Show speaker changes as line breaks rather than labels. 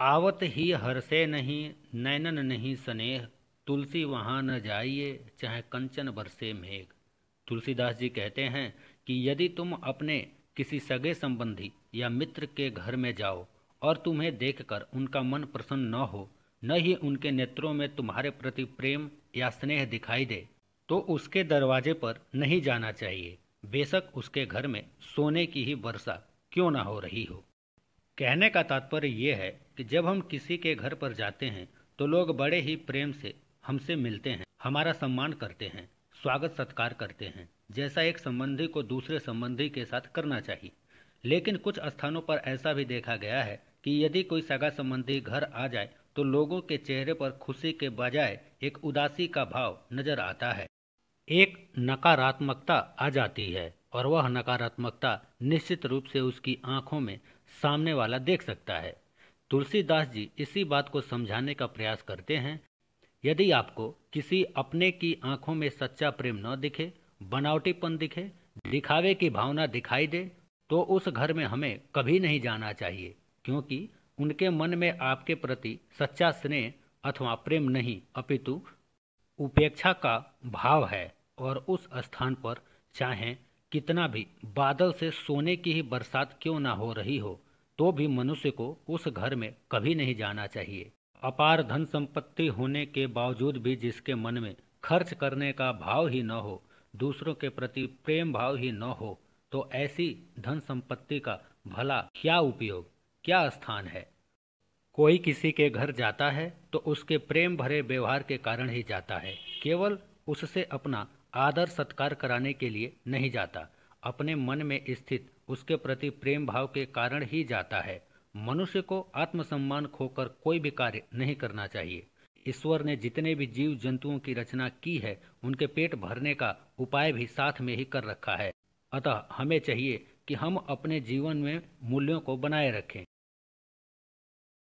आवत ही हरसे नहीं नैनन नहीं स्नेह तुलसी वहाँ न जाइए चाहे कंचन बरसे मेघ तुलसीदास जी कहते हैं कि यदि तुम अपने किसी सगे संबंधी या मित्र के घर में जाओ और तुम्हें देखकर उनका मन प्रसन्न न हो न ही उनके नेत्रों में तुम्हारे प्रति प्रेम या स्नेह दिखाई दे तो उसके दरवाजे पर नहीं जाना चाहिए बेशक उसके घर में सोने की ही वर्षा क्यों ना हो रही हो कहने का तात्पर्य यह है कि जब हम किसी के घर पर जाते हैं तो लोग बड़े ही प्रेम से हमसे मिलते हैं हमारा सम्मान करते हैं स्वागत सत्कार करते हैं जैसा एक संबंधी को दूसरे संबंधी के साथ करना चाहिए लेकिन कुछ स्थानों पर ऐसा भी देखा गया है कि यदि कोई सगा संबंधी घर आ जाए तो लोगों के चेहरे पर खुशी के बजाय एक उदासी का भाव नजर आता है एक नकारात्मकता आ जाती है और वह नकारात्मकता निश्चित रूप से उसकी आंखों में सामने वाला देख सकता है तुलसीदास जी इसी बात को समझाने का प्रयास करते हैं यदि आपको किसी अपने की आंखों में सच्चा प्रेम न दिखे बनावटीपन दिखे दिखावे की भावना दिखाई दे तो उस घर में हमें कभी नहीं जाना चाहिए क्योंकि उनके मन में आपके प्रति सच्चा स्नेह अथवा प्रेम नहीं अपितु उपेक्षा का भाव है और उस स्थान पर चाहे कितना भी बादल से सोने की ही बरसात क्यों ना हो रही हो तो भी मनुष्य को उस घर में कभी नहीं जाना चाहिए अपार धन संपत्ति होने के बावजूद भी जिसके मन में खर्च करने का भाव ही न हो दूसरों के प्रति प्रेम भाव ही न हो तो ऐसी धन संपत्ति का भला क्या उपयोग क्या स्थान है कोई किसी के घर जाता है तो उसके प्रेम भरे व्यवहार के कारण ही जाता है केवल उससे अपना आदर सत्कार कराने के लिए नहीं जाता अपने मन में स्थित उसके प्रति प्रेम भाव के कारण ही जाता है मनुष्य को आत्मसम्मान खोकर कोई भी कार्य नहीं करना चाहिए ईश्वर ने जितने भी जीव जंतुओं की रचना की है उनके पेट भरने का उपाय भी साथ में ही कर रखा है अतः हमें चाहिए कि हम अपने जीवन में मूल्यों को बनाए रखें